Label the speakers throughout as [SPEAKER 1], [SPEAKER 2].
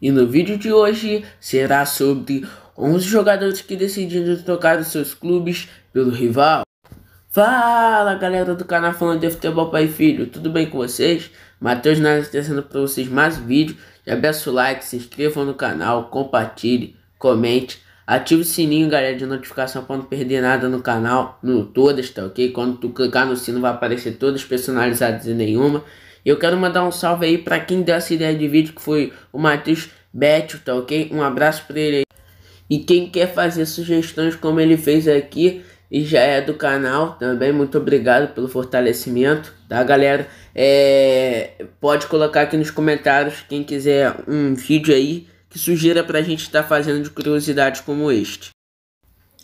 [SPEAKER 1] E no vídeo de hoje será sobre 11 jogadores que decidiram trocar os seus clubes pelo rival. Fala galera do canal falando de futebol pai e filho, tudo bem com vocês? Matheus Nara trazendo para vocês mais um vídeo. Já o like, se inscrevam no canal, compartilhe, comente, ative o sininho galera de notificação para não perder nada no canal, no todas, tá ok? Quando tu clicar no sino vai aparecer todas personalizadas e nenhuma. Eu quero mandar um salve aí para quem deu essa ideia de vídeo, que foi o Matheus Beto, tá ok? Um abraço para ele aí. E quem quer fazer sugestões como ele fez aqui e já é do canal também, muito obrigado pelo fortalecimento, tá galera? É, pode colocar aqui nos comentários quem quiser um vídeo aí que sugira pra gente estar tá fazendo de curiosidades como este.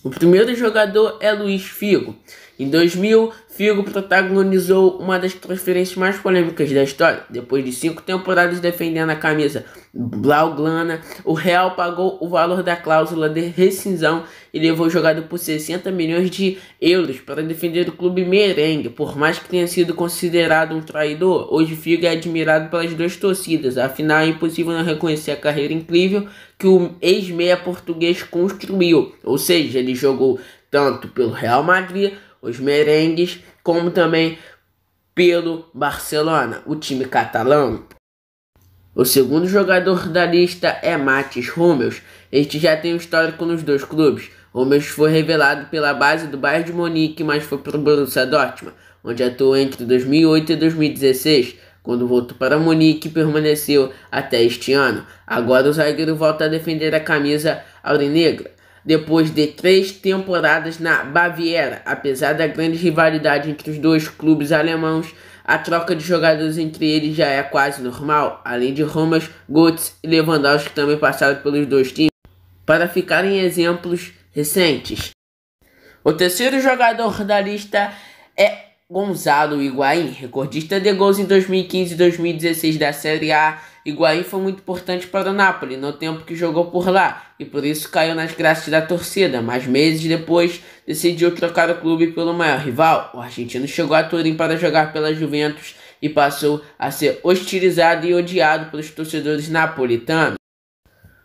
[SPEAKER 1] O primeiro jogador é Luiz Figo. Em 2000, Figo protagonizou uma das transferências mais polêmicas da história. Depois de cinco temporadas defendendo a camisa blaugrana, o Real pagou o valor da cláusula de rescisão e levou o jogador por 60 milhões de euros para defender o clube merengue. Por mais que tenha sido considerado um traidor, hoje Figo é admirado pelas duas torcidas. Afinal, é impossível não reconhecer a carreira incrível que o ex-meia português construiu. Ou seja, ele jogou tanto pelo Real Madrid os merengues, como também pelo Barcelona, o time catalão. O segundo jogador da lista é Matis Rúmeus. Este já tem um histórico nos dois clubes. Rúmeus foi revelado pela base do Bayern de Munique, mas foi para o Borussia Dortmund, onde atuou entre 2008 e 2016. Quando voltou para Munique, permaneceu até este ano. Agora o zagueiro volta a defender a camisa aurinegra depois de três temporadas na Baviera. Apesar da grande rivalidade entre os dois clubes alemãos, a troca de jogadores entre eles já é quase normal, além de Romas, Götze e Lewandowski também passaram pelos dois times. Para ficarem exemplos recentes, o terceiro jogador da lista é Gonzalo Higuaín, recordista de gols em 2015 e 2016 da Série A. Higuaín foi muito importante para o Napoli no tempo que jogou por lá e por isso caiu nas graças da torcida, mas meses depois decidiu trocar o clube pelo maior rival. O argentino chegou a Turim para jogar pela Juventus e passou a ser hostilizado e odiado pelos torcedores napolitanos.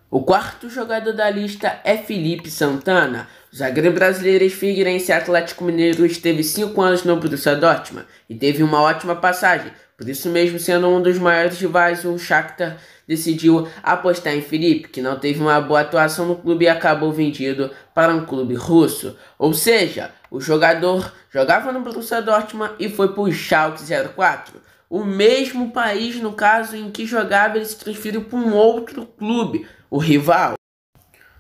[SPEAKER 1] O quarto jogador da lista é Felipe Santana zagueiro brasileiro e figueirense Atlético Mineiro esteve cinco anos no Borussia Dortmund e teve uma ótima passagem. Por isso mesmo, sendo um dos maiores rivais, o Shakhtar decidiu apostar em Felipe, que não teve uma boa atuação no clube e acabou vendido para um clube russo. Ou seja, o jogador jogava no Borussia Dortmund e foi para o Schalke 04 o mesmo país, no caso em que jogava, ele se transferiu para um outro clube, o rival.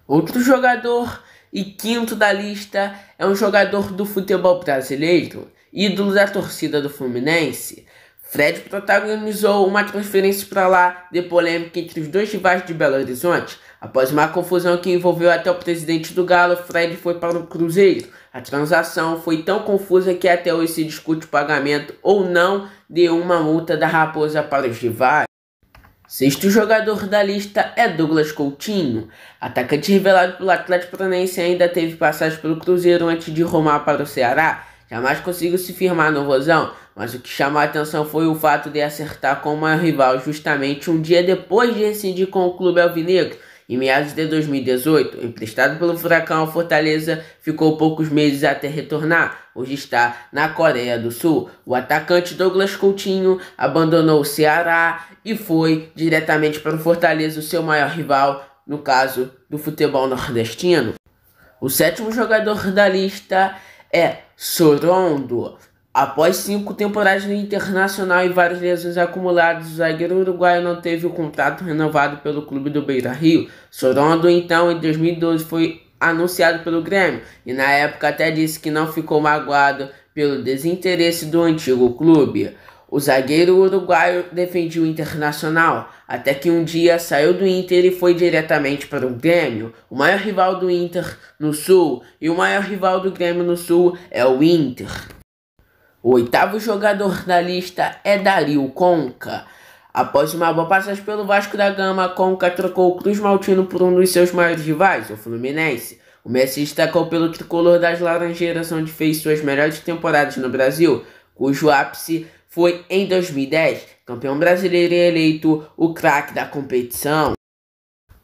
[SPEAKER 1] Outro jogador e quinto da lista é um jogador do futebol brasileiro, ídolo da torcida do Fluminense. Fred protagonizou uma transferência para lá de polêmica entre os dois rivais de Belo Horizonte. Após uma confusão que envolveu até o presidente do Galo, Fred foi para o Cruzeiro. A transação foi tão confusa que até hoje se discute o pagamento ou não de uma multa da Raposa para os rivais. Sexto jogador da lista é Douglas Coutinho. Atacante revelado pelo Atlético Paranaense ainda teve passagem pelo Cruzeiro antes de rumar para o Ceará. Jamais conseguiu se firmar no Rosão, mas o que chamou a atenção foi o fato de acertar com uma rival justamente um dia depois de decidir com o clube alvinegro em meados de 2018, emprestado pelo Furacão, Fortaleza ficou poucos meses até retornar. Hoje está na Coreia do Sul. O atacante Douglas Coutinho abandonou o Ceará e foi diretamente para o Fortaleza, o seu maior rival, no caso do futebol nordestino. O sétimo jogador da lista é Sorondo. Após cinco temporadas no Internacional e várias lesões acumuladas, o zagueiro uruguaio não teve o contrato renovado pelo clube do Beira Rio. Sorondo, então, em 2012 foi anunciado pelo Grêmio e, na época, até disse que não ficou magoado pelo desinteresse do antigo clube. O zagueiro uruguaio defendia o Internacional, até que um dia saiu do Inter e foi diretamente para o Grêmio. O maior rival do Inter no Sul e o maior rival do Grêmio no Sul é o Inter. O oitavo jogador da lista é Dario Conca. Após uma boa passagem pelo Vasco da Gama, Conca trocou o Cruz Maltino por um dos seus maiores rivais, o Fluminense. O Messi destacou pelo tricolor das Laranjeiras, onde fez suas melhores temporadas no Brasil, cujo ápice foi em 2010, campeão brasileiro e eleito o craque da competição.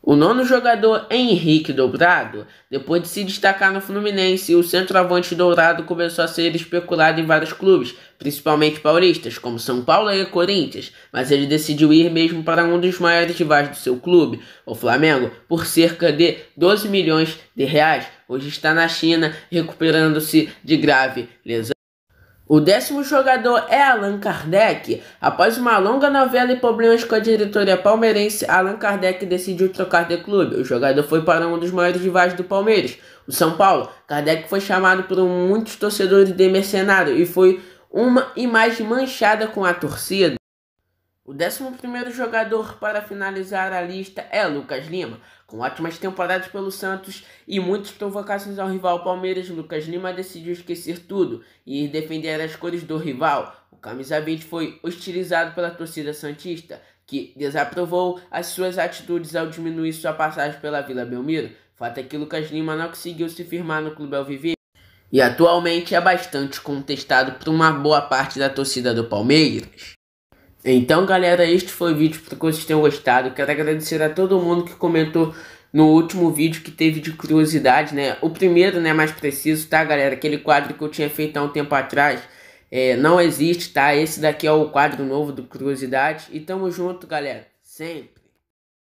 [SPEAKER 1] O nono jogador Henrique Dourado, depois de se destacar no Fluminense, o centroavante Dourado começou a ser especulado em vários clubes, principalmente paulistas, como São Paulo e Corinthians, mas ele decidiu ir mesmo para um dos maiores rivais do seu clube, o Flamengo, por cerca de 12 milhões de reais. Hoje está na China, recuperando-se de grave lesão. O décimo jogador é Allan Kardec. Após uma longa novela e problemas com a diretoria palmeirense, Allan Kardec decidiu trocar de clube. O jogador foi para um dos maiores rivais do Palmeiras, o São Paulo. Kardec foi chamado por muitos torcedores de mercenário e foi uma imagem manchada com a torcida. O 11 jogador para finalizar a lista é Lucas Lima. Com ótimas temporadas pelo Santos e muitas provocações ao rival Palmeiras, Lucas Lima decidiu esquecer tudo e ir defender as cores do rival. O camisa 20 foi hostilizado pela torcida Santista, que desaprovou as suas atitudes ao diminuir sua passagem pela Vila Belmiro. Fato é que Lucas Lima não conseguiu se firmar no Clube Alviverde e atualmente é bastante contestado por uma boa parte da torcida do Palmeiras. Então, galera, este foi o vídeo. Espero que vocês tenham gostado. Quero agradecer a todo mundo que comentou no último vídeo que teve de curiosidade, né? O primeiro, né, mais preciso, tá, galera? Aquele quadro que eu tinha feito há um tempo atrás é, não existe, tá? Esse daqui é o quadro novo do Curiosidade. E tamo junto, galera. Sempre.